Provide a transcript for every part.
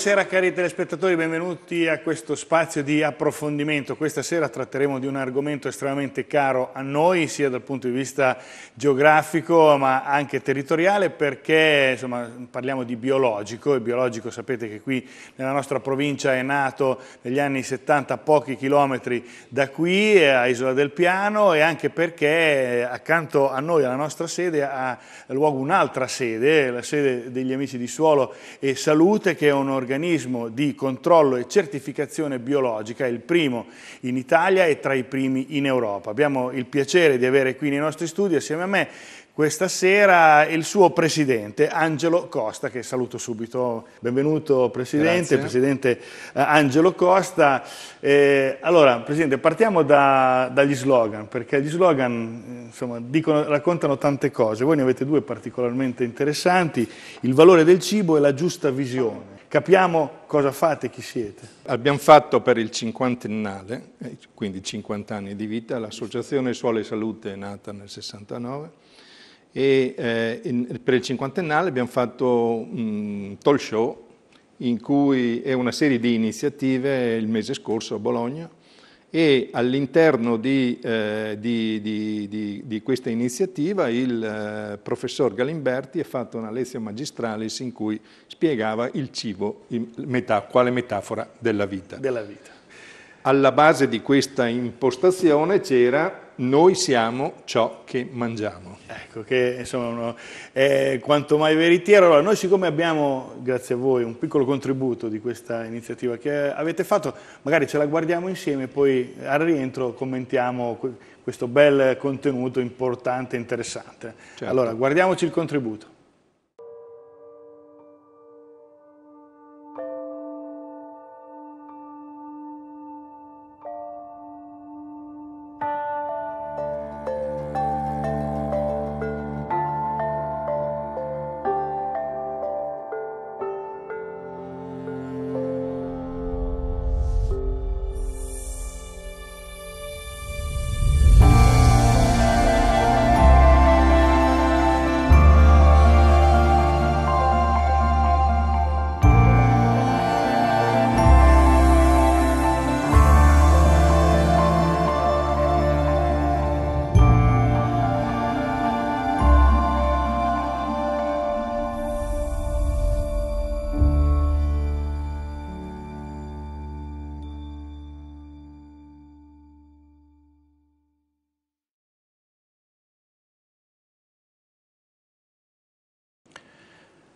Buonasera cari telespettatori, benvenuti a questo spazio di approfondimento. Questa sera tratteremo di un argomento estremamente caro a noi, sia dal punto di vista geografico ma anche territoriale, perché insomma, parliamo di biologico. e biologico sapete che qui nella nostra provincia è nato negli anni 70 a pochi chilometri da qui, a Isola del Piano, e anche perché accanto a noi, alla nostra sede, ha luogo un'altra sede, la sede degli Amici di Suolo e Salute, che è un'organizzazione organismo di controllo e certificazione biologica, è il primo in Italia e tra i primi in Europa. Abbiamo il piacere di avere qui nei nostri studi assieme a me questa sera il suo presidente Angelo Costa, che saluto subito. Benvenuto presidente, Grazie. presidente eh, Angelo Costa. Eh, allora, presidente, partiamo da, dagli slogan, perché gli slogan insomma, dicono, raccontano tante cose. Voi ne avete due particolarmente interessanti, il valore del cibo e la giusta visione capiamo cosa fate e chi siete. Abbiamo fatto per il cinquantennale, eh, quindi 50 anni di vita, l'associazione Suole e Salute è nata nel 69 e eh, in, per il cinquantennale abbiamo fatto un talk show in cui è una serie di iniziative il mese scorso a Bologna e all'interno di, eh, di, di, di, questa iniziativa il eh, professor Galimberti ha fatto una lezione magistralis in cui spiegava il cibo, in metà, quale metafora della vita. Della vita alla base di questa impostazione c'era noi siamo ciò che mangiamo. Ecco, che insomma è quanto mai veritiero. Allora, noi siccome abbiamo, grazie a voi, un piccolo contributo di questa iniziativa che avete fatto, magari ce la guardiamo insieme e poi al rientro commentiamo questo bel contenuto importante e interessante. Certo. Allora, guardiamoci il contributo.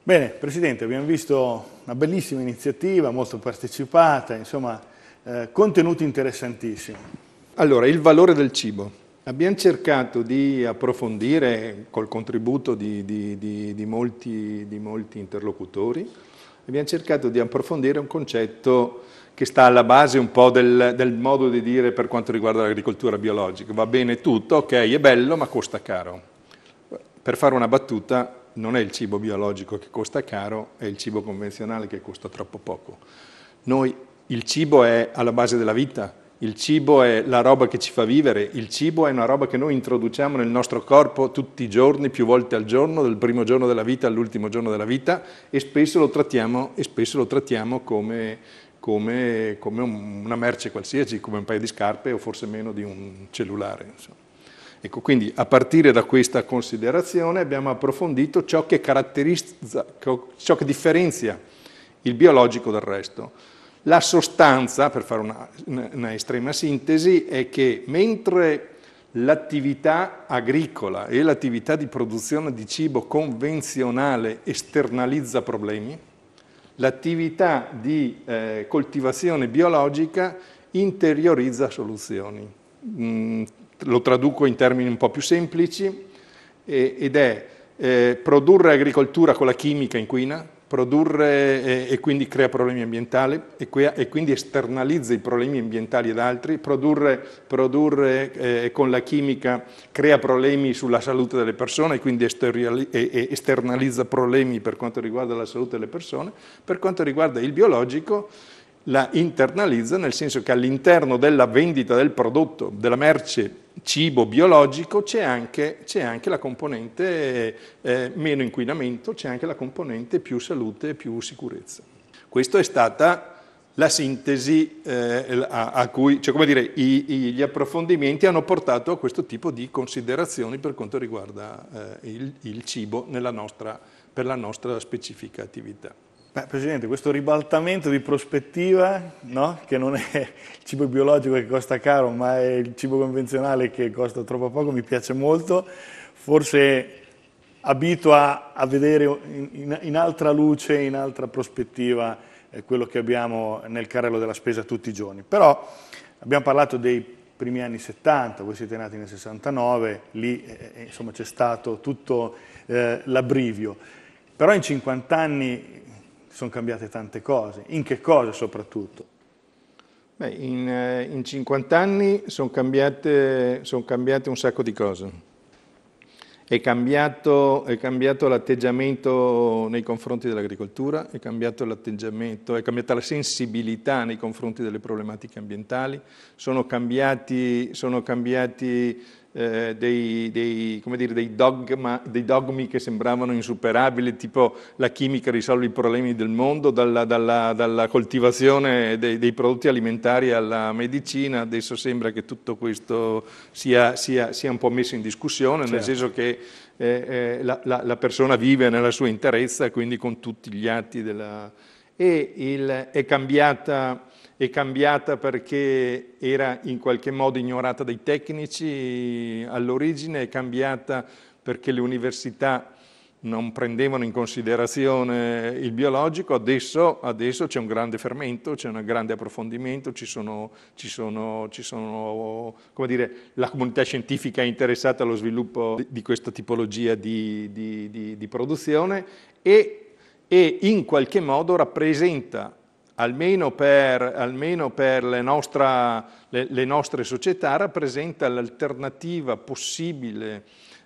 Bene, Presidente, abbiamo visto una bellissima iniziativa, molto partecipata, insomma, eh, contenuti interessantissimi. Allora, il valore del cibo. Abbiamo cercato di approfondire col contributo di, di, di, di molti, molti interlocutori, abbiamo cercato di approfondire un concetto che sta alla base un po' del, del, modo di dire per quanto riguarda l'agricoltura biologica. Va bene tutto, ok, è bello, ma costa caro. Per fare una battuta, non è il cibo biologico che costa caro, è il cibo convenzionale che costa troppo poco. Noi, il cibo è alla base della vita, il cibo è la roba che ci fa vivere, il cibo è una roba che noi introduciamo nel nostro corpo tutti i giorni, più volte al giorno, dal primo giorno della vita all'ultimo giorno della vita e spesso lo trattiamo, spesso lo trattiamo come, come, come, una merce qualsiasi, come un paio di scarpe o forse meno di un cellulare. Insomma. Ecco, quindi a partire da questa considerazione abbiamo approfondito ciò che, caratterizza, ciò che differenzia il biologico dal resto. La sostanza, per fare una, una estrema sintesi, è che mentre l'attività agricola e l'attività di produzione di cibo convenzionale esternalizza problemi, l'attività di eh, coltivazione biologica interiorizza soluzioni. Mm, lo traduco in termini un po' più semplici, eh, ed è eh, produrre agricoltura con la chimica inquina, produrre eh, e quindi crea problemi ambientali e, que, e, quindi esternalizza i problemi ambientali ad altri, produrre, produrre eh, con la chimica crea problemi sulla salute delle persone e quindi esternalizza problemi per quanto riguarda la salute delle persone, per quanto riguarda il biologico la internalizza nel senso che all'interno della vendita del prodotto, della merce cibo biologico, c'è anche, c'è anche la componente eh, meno inquinamento, c'è anche la componente più salute e più sicurezza. Questa è stata la sintesi eh, a, a, cui, cioè come dire, i, i, gli approfondimenti hanno portato a questo tipo di considerazioni per quanto riguarda eh, il, il, cibo nostra, per la nostra specifica attività. Beh, Presidente, questo ribaltamento di prospettiva, no? che non è il cibo biologico che costa caro, ma è il cibo convenzionale che costa troppo poco, mi piace molto, forse abito a vedere in, in, altra luce, in altra prospettiva eh, quello che abbiamo nel carrello della spesa tutti i giorni. Però abbiamo parlato dei primi anni 70, voi siete nati nel 69, lì eh, eh c'è stato tutto eh, l'abbrivio. Però in 50 anni sono cambiate tante cose. In che cosa soprattutto? Beh, in, eh, in 50 anni sono cambiate, son cambiate, un sacco di cose. È cambiato, cambiato l'atteggiamento nei confronti dell'agricoltura, è, è, cambiata la sensibilità nei confronti delle problematiche ambientali, sono cambiati, sono cambiati eh, dei, dei, dire, dei, dogma, dei, dogmi che sembravano insuperabili, tipo la chimica risolve i problemi del mondo, dalla, dalla, dalla coltivazione dei, dei, prodotti alimentari alla medicina, adesso sembra che tutto questo sia, sia, sia un po' messo in discussione, certo. nel senso che eh, eh, la, la, la persona vive nella sua interezza, quindi con tutti gli atti della e il, è, cambiata, è, cambiata, perché era in qualche modo ignorata dai tecnici all'origine, è cambiata perché le università non prendevano in considerazione il biologico, adesso, adesso c'è un grande fermento, c'è un grande approfondimento, ci sono, ci sono, ci sono dire, la comunità scientifica è interessata allo sviluppo di, questa tipologia di, di, di, di produzione e e in qualche modo rappresenta, almeno per, almeno per le, nostra, le, le, nostre società, rappresenta l'alternativa possibile,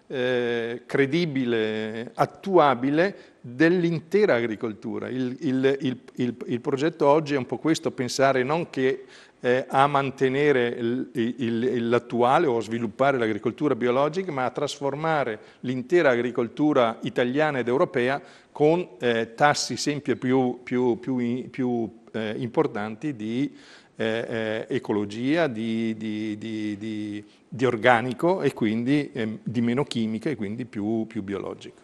eh, credibile, attuabile dell'intera agricoltura. Il, il, il, il, progetto oggi è un po' questo, pensare non che eh, a mantenere l'attuale o a sviluppare l'agricoltura biologica, ma a trasformare l'intera agricoltura italiana ed europea con eh, tassi sempre più, più, più, più eh, importanti di eh, eh, ecologia, di, di, di, di, organico e quindi ehm, di meno chimica e quindi più, biologico.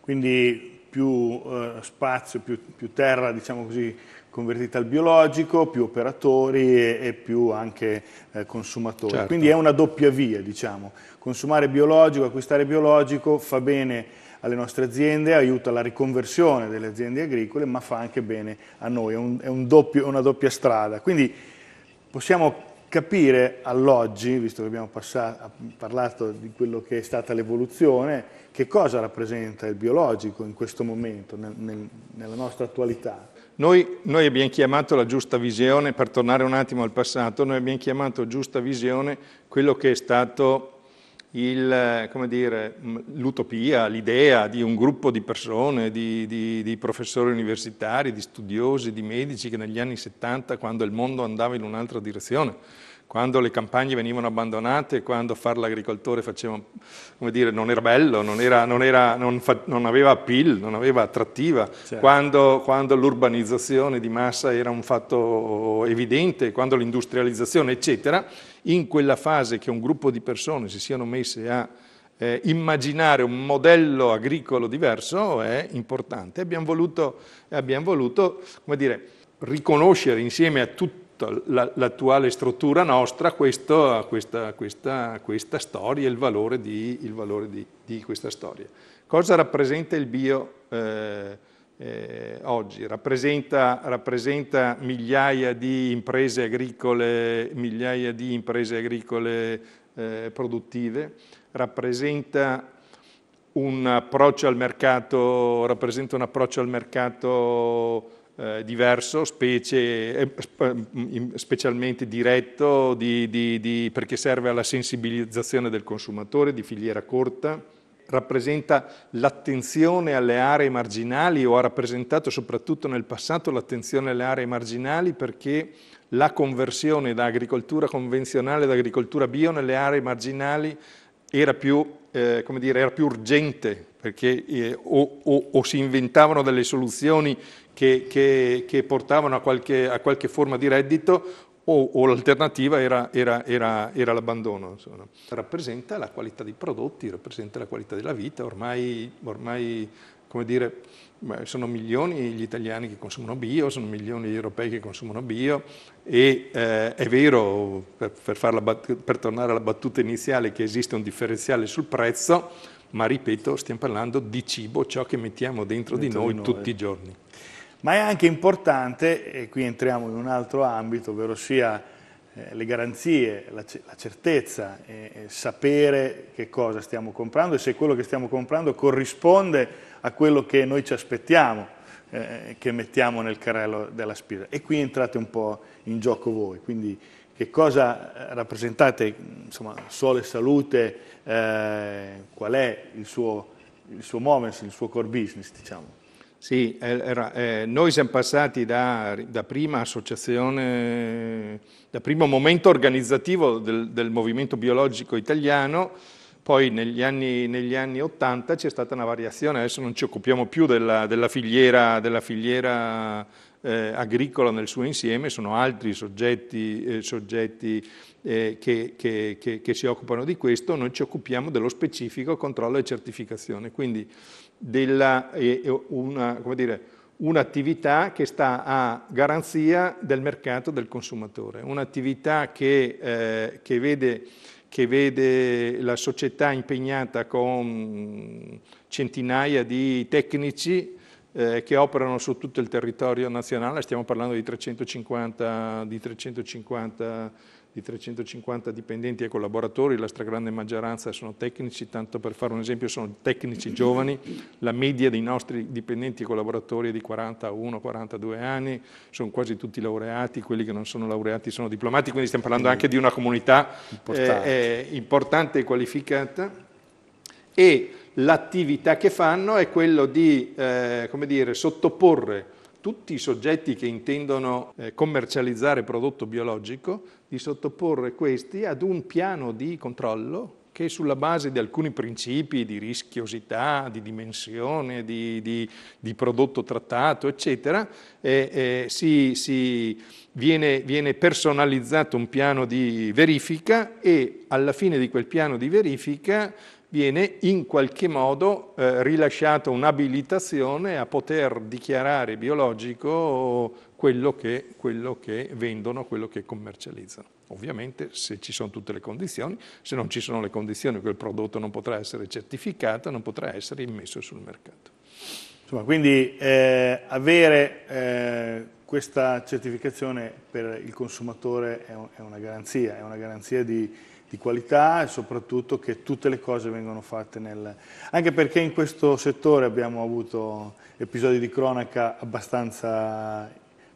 Quindi più eh, spazio, più, terra, diciamo così, convertita al biologico, più operatori e, e più anche eh, consumatori. Certo. Quindi è una doppia via, diciamo. Consumare biologico, acquistare biologico fa bene alle nostre aziende, aiuta la riconversione delle aziende agricole, ma fa anche bene a noi, è, un, è un doppio, una doppia strada. Quindi possiamo capire all'oggi, visto che abbiamo passato, parlato di quello che è stata l'evoluzione, che cosa rappresenta il biologico in questo momento, nel, nel, nella nostra attualità. Noi, noi, abbiamo chiamato la giusta visione, per tornare un attimo al passato, noi abbiamo chiamato giusta visione quello che è stato il, dire, l'utopia, l'idea di un gruppo di persone, di, di, di, professori universitari, di studiosi, di medici che negli anni 70, quando il mondo andava in un'altra direzione, quando le campagne venivano abbandonate, quando fare l'agricoltore faceva, dire, non era bello, non, era, non, era, non, fa, non, aveva appeal, non aveva attrattiva, certo. quando, quando l'urbanizzazione di massa era un fatto evidente, quando l'industrializzazione, eccetera, in quella fase che un gruppo di persone si siano messe a eh, immaginare un modello agricolo diverso è importante. Abbiamo voluto, abbiamo voluto come dire, riconoscere insieme a tutti tutta certo, l'attuale struttura nostra questo, questa, questa, questa, storia, il valore, di, il valore di, di, questa storia. Cosa rappresenta il bio eh, eh, oggi? Rappresenta, rappresenta, migliaia di imprese agricole, migliaia di imprese agricole eh, produttive, rappresenta un approccio al mercato, rappresenta un approccio al mercato eh, diverso, specie, eh, eh, specialmente diretto, di, di, di, perché serve alla sensibilizzazione del consumatore, di filiera corta, rappresenta l'attenzione alle aree marginali o ha rappresentato soprattutto nel passato l'attenzione alle aree marginali perché la conversione da agricoltura convenzionale ad agricoltura bio nelle aree marginali era più, eh, dire, era più urgente perché eh, o, o, o si inventavano delle soluzioni che, che, che portavano a qualche, a qualche, forma di reddito o, o l'alternativa era, era, era, era l'abbandono. Rappresenta la qualità dei prodotti, rappresenta la qualità della vita, ormai, ormai come dire, sono milioni gli italiani che consumano bio, sono milioni gli europei che consumano bio e eh, è vero, per, per, bat- per, tornare alla battuta iniziale, che esiste un differenziale sul prezzo, ma ripeto, stiamo parlando di cibo, ciò che mettiamo dentro, dentro di noi, di noi tutti i giorni ma è anche importante, e qui entriamo in un altro ambito, ovvero sia eh, le garanzie, la, certezza, eh, sapere che cosa stiamo comprando e se quello che stiamo comprando corrisponde a quello che noi ci aspettiamo, eh, che mettiamo nel carrello della spesa. E qui entrate un po' in gioco voi, quindi che cosa eh, rappresentate, insomma, Sole Salute, qual è il suo, il suo moments, il suo core business, diciamo? Sì, eh, era, eh, noi siamo passati da, da, prima associazione, da primo momento organizzativo del, del movimento biologico italiano, poi negli anni, negli anni 80 c'è stata una variazione, adesso non ci occupiamo più della, della filiera, della filiera eh, agricola nel suo insieme, sono altri soggetti, eh, soggetti eh, che, che, che, che si occupano di questo, noi ci occupiamo dello specifico controllo e certificazione. Quindi eh, eh, un'attività che sta a garanzia del mercato del consumatore, un'attività che, eh, che, vede, che, vede, la società impegnata con centinaia di tecnici eh, che operano su tutto il territorio nazionale, stiamo parlando di 350, di 350 di 350 dipendenti e collaboratori, la stragrande maggioranza sono tecnici, tanto per fare un esempio sono tecnici giovani, la media dei nostri dipendenti e collaboratori è di 41-42 anni, sono quasi tutti laureati, quelli che non sono laureati sono diplomati, quindi stiamo parlando anche di una comunità eh, eh, importante e qualificata e l'attività che fanno è quello di eh, dire, sottoporre tutti i soggetti che intendono eh, commercializzare prodotto biologico di sottoporre questi ad un piano di controllo che sulla base di alcuni principi di rischiosità, di dimensione, di, di, di prodotto trattato, eccetera, eh, eh, si, si viene, viene, personalizzato un piano di verifica e alla fine di quel piano di verifica viene in qualche modo eh, rilasciata un'abilitazione a poter dichiarare biologico quello che, quello che vendono, quello che commercializzano. Ovviamente se ci sono tutte le condizioni, se non ci sono le condizioni quel prodotto non potrà essere certificato, non potrà essere immesso sul mercato. Insomma, quindi eh, avere eh, questa certificazione per il consumatore è, un, è una garanzia, è una garanzia di di qualità e soprattutto che tutte le cose vengono fatte nel... anche perché in questo settore abbiamo avuto episodi di cronaca abbastanza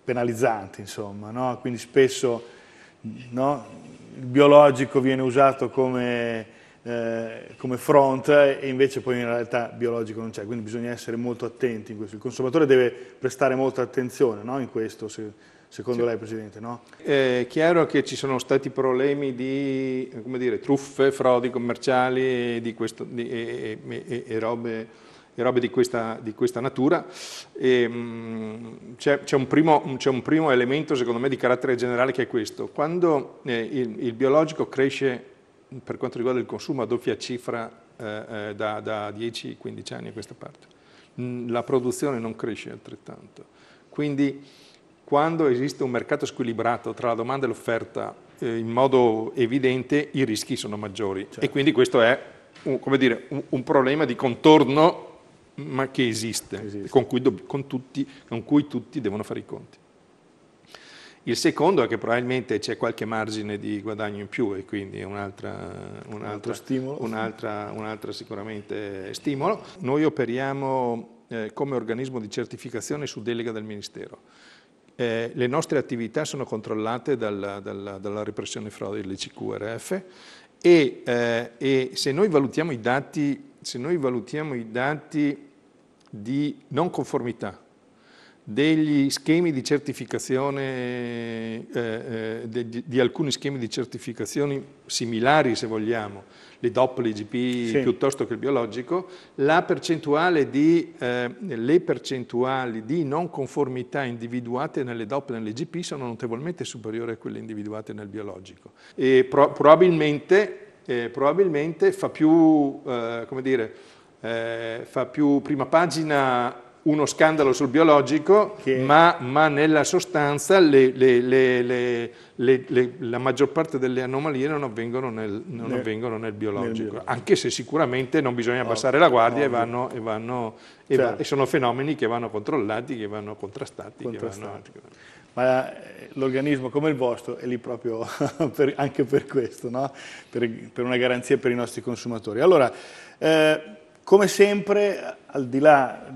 penalizzanti, insomma, no? quindi spesso no? il biologico viene usato come, eh, come, front e invece poi in realtà il biologico non c'è, quindi bisogna essere molto attenti in questo. Il consumatore deve prestare molta attenzione no? in questo. Se, secondo sì. lei Presidente? No? È chiaro che ci sono stati problemi di dire, truffe, frodi commerciali di questo, di, e, e, e, robe, e, robe, di questa, di questa natura. C'è un, un, primo elemento secondo me di carattere generale che è questo. Quando eh, il, il, biologico cresce per quanto riguarda il consumo a doppia cifra eh, eh da, da 10-15 anni a questa parte, la produzione non cresce altrettanto. Quindi quando esiste un mercato squilibrato tra la domanda e l'offerta eh, in modo evidente, i rischi sono maggiori. Certo. E quindi questo è un, dire, un, un, problema di contorno ma che esiste, esiste. Con, cui do, con, tutti, con cui tutti devono fare i conti. Il secondo è che probabilmente c'è qualche margine di guadagno in più e quindi un'altra, un'altra, stimolo. Un'altra, un'altra sicuramente stimolo. Noi operiamo eh, come organismo di certificazione su delega del Ministero. Eh, le nostre attività sono controllate dalla, dalla, dalla repressione frode dell'ICQRF e, eh, e se noi valutiamo i dati, se noi valutiamo i dati di non conformità degli schemi di certificazione, eh, eh di, di, alcuni schemi di certificazione similari, se vogliamo, le DOP, l'IGP sì. piuttosto che il biologico, la percentuale di, eh, le percentuali di non conformità individuate nelle DOP e nell'IGP sono notevolmente superiori a quelle individuate nel biologico. E pro, probabilmente, eh, probabilmente, fa più, eh, come dire, eh, fa più prima pagina uno scandalo sul biologico, che... ma, ma, nella sostanza le, le, le, la maggior parte delle anomalie non avvengono nel, non nel, avvengono nel, biologico, nel biologico, anche se sicuramente non bisogna oh, abbassare oh, la guardia oh, e, vanno, e, vanno, certo. va, e, sono fenomeni che vanno controllati, che vanno contrastati. contrastati. Che vanno... Ma eh, l'organismo come il vostro è lì proprio per, anche per questo, no? per, per, una garanzia per i nostri consumatori. Allora, eh, come sempre, al di là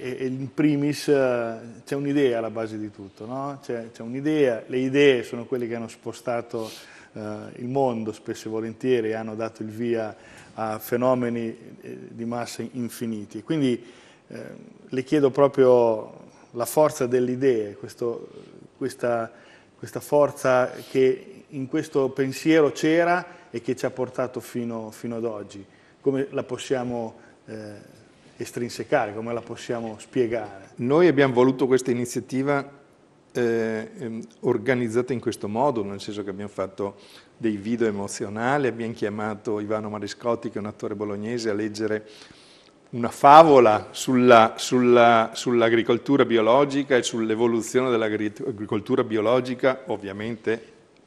e, in primis eh, c'è un'idea alla base di tutto, no? c'è, un'idea, le idee sono quelle che hanno spostato eh, il mondo spesso e volentieri e hanno dato il via a fenomeni eh, di massa infiniti. Quindi eh, le chiedo proprio la forza delle idee, questo, questa, questa, forza che in questo pensiero c'era e che ci ha portato fino, fino ad oggi, come la possiamo... Eh, estrinsecare, come la possiamo spiegare? Noi abbiamo voluto questa iniziativa eh, ehm, organizzata in questo modo, nel senso che abbiamo fatto dei video emozionali, abbiamo chiamato Ivano Mariscotti, che è un attore bolognese, a leggere una favola sull'agricoltura biologica e sull'evoluzione dell'agricoltura biologica, ovviamente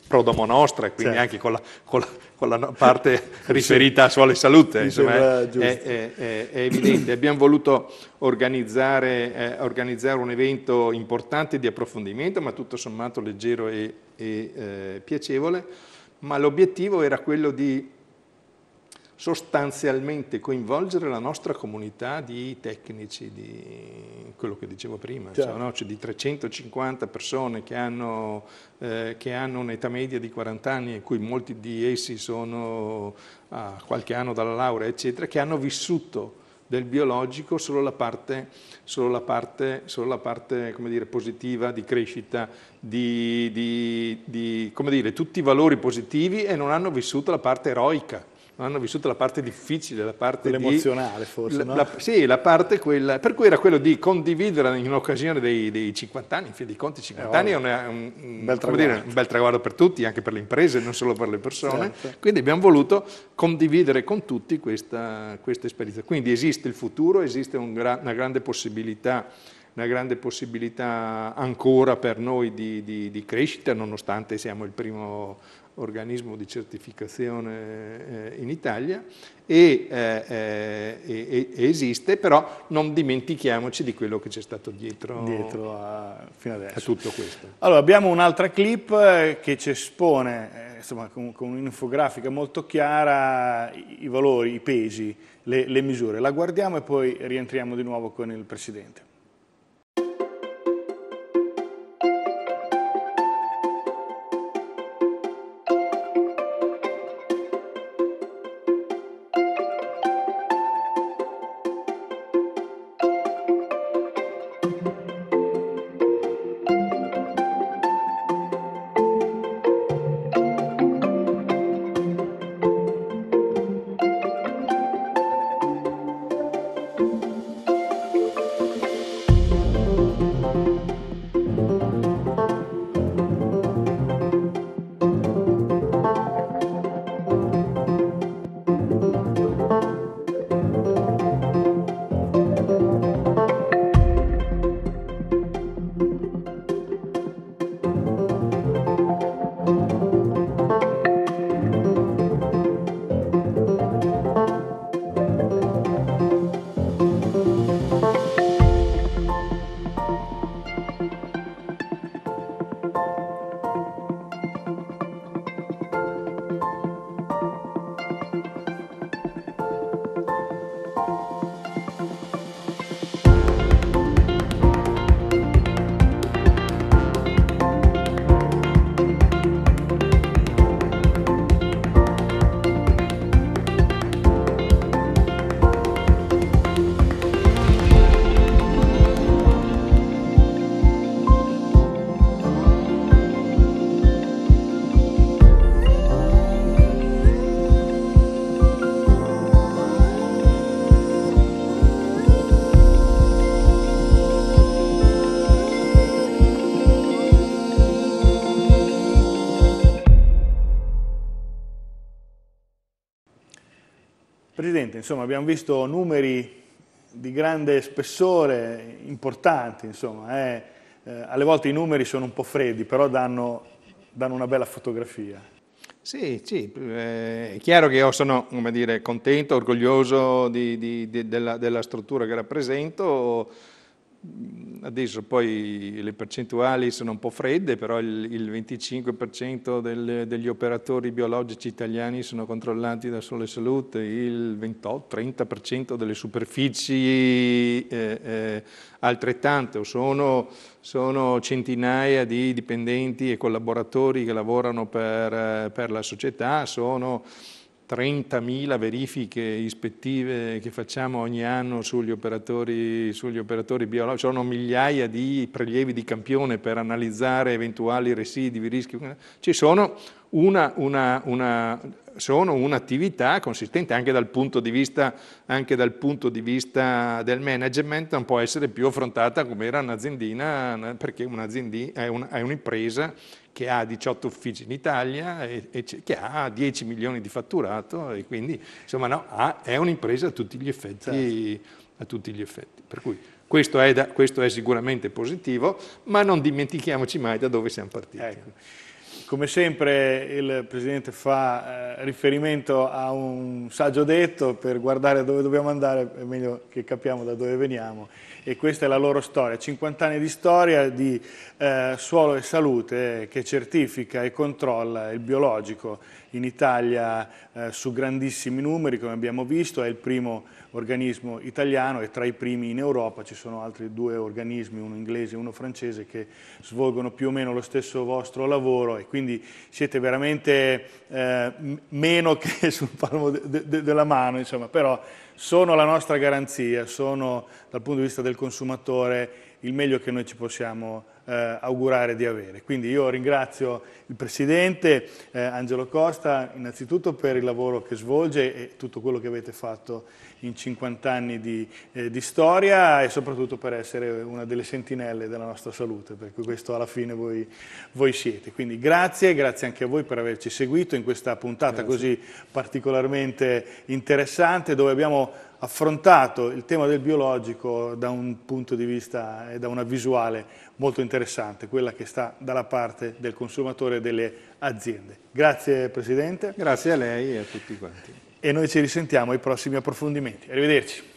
prodomo nostra, e quindi certo. anche con la, con la, con la parte riferita a sole salute, insomma, è, è, è, è, evidente. Abbiamo voluto organizzare, eh, organizzare, un evento importante di approfondimento, ma tutto sommato leggero e, e eh, piacevole, ma l'obiettivo era quello di sostanzialmente coinvolgere la nostra comunità di tecnici, di quello che dicevo prima, cioè, certo. cioè, no? cioè, di 350 persone che hanno, eh, che hanno un'età media di 40 anni, in cui molti di essi sono a qualche anno dalla laurea, eccetera, che hanno vissuto del biologico solo la parte, solo la parte, solo la parte dire, positiva di crescita, di, di, di dire, tutti i valori positivi e non hanno vissuto la parte eroica hanno vissuto la parte difficile, la parte quella di, emozionale forse, la, no? la, sì, la parte quella, per cui era quello di condividere in occasione dei, dei 50 anni, in fin dei conti 50 eh, anni è una, un, un, bel dire, un, bel traguardo per tutti, anche per le imprese, non solo per le persone, certo. quindi abbiamo voluto condividere con tutti questa, questa esperienza. Quindi esiste il futuro, esiste un gra, una grande possibilità una grande possibilità ancora per noi di, di, di, crescita, nonostante siamo il primo organismo di certificazione eh, in Italia e, eh, eh e, e, esiste, però non dimentichiamoci di quello che c'è stato dietro, dietro a, a, tutto questo. Allora abbiamo un'altra clip eh, che ci espone, eh, insomma, con, con un'infografica molto chiara, i, i valori, i pesi, le, le misure. La guardiamo e poi rientriamo di nuovo con il Presidente. evidente, insomma, abbiamo visto numeri di grande spessore, importanti, insomma, eh. Eh, alle volte i numeri sono un po' freddi, però danno, danno una bella fotografia. Sì, sì, eh, è chiaro che io sono dire, contento, orgoglioso di, di, di, della, della struttura che rappresento, Adesso poi le percentuali sono un po' fredde, però il, il 25% del, degli operatori biologici italiani sono controllati da Sole Salute, il 28-30% delle superfici eh, eh, altrettanto, sono, sono, centinaia di dipendenti e collaboratori che lavorano per, per la società, sono 30.000 verifiche ispettive che facciamo ogni anno sugli operatori, sugli operatori biologici, sono migliaia di prelievi di campione per analizzare eventuali residui, rischi, ci sono una, una, una sono un'attività consistente anche dal, vista, anche dal, punto di vista, del management, non può essere più affrontata come era un'aziendina, perché un'azienda è un'impresa che ha 18 uffici in Italia, e, e che ha 10 milioni di fatturato e quindi insomma no, ha, è un'impresa a tutti gli effetti. Certo. A tutti gli effetti. Per cui questo è, da, questo è, sicuramente positivo, ma non dimentichiamoci mai da dove siamo partiti. Ecco. Come sempre il Presidente fa eh, riferimento a un saggio detto per guardare dove dobbiamo andare, è meglio che capiamo da dove veniamo e questa è la loro storia. 50 anni di storia di eh, suolo e salute che certifica e controlla il biologico in Italia eh, su grandissimi numeri, come abbiamo visto, è il primo organismo italiano e tra i primi in Europa ci sono altri due organismi, uno inglese e uno francese, che svolgono più o meno lo stesso vostro lavoro e quindi siete veramente eh, meno che sul palmo de de della mano, insomma, però sono la nostra garanzia, sono dal punto di vista del consumatore il meglio che noi ci possiamo eh, augurare di avere. Quindi io ringrazio il Presidente eh, Angelo Costa innanzitutto per il lavoro che svolge e tutto quello che avete fatto in 50 anni di, eh, di, storia e soprattutto per essere una delle sentinelle della nostra salute, per cui questo alla fine voi, voi siete. Quindi grazie, grazie anche a voi per averci seguito in questa puntata grazie. così particolarmente interessante dove abbiamo affrontato il tema del biologico da un punto di vista e da una visuale molto interessante, quella che sta dalla parte del consumatore e delle aziende. Grazie Presidente. Grazie a lei e a tutti quanti. E noi ci risentiamo ai prossimi approfondimenti. Arrivederci.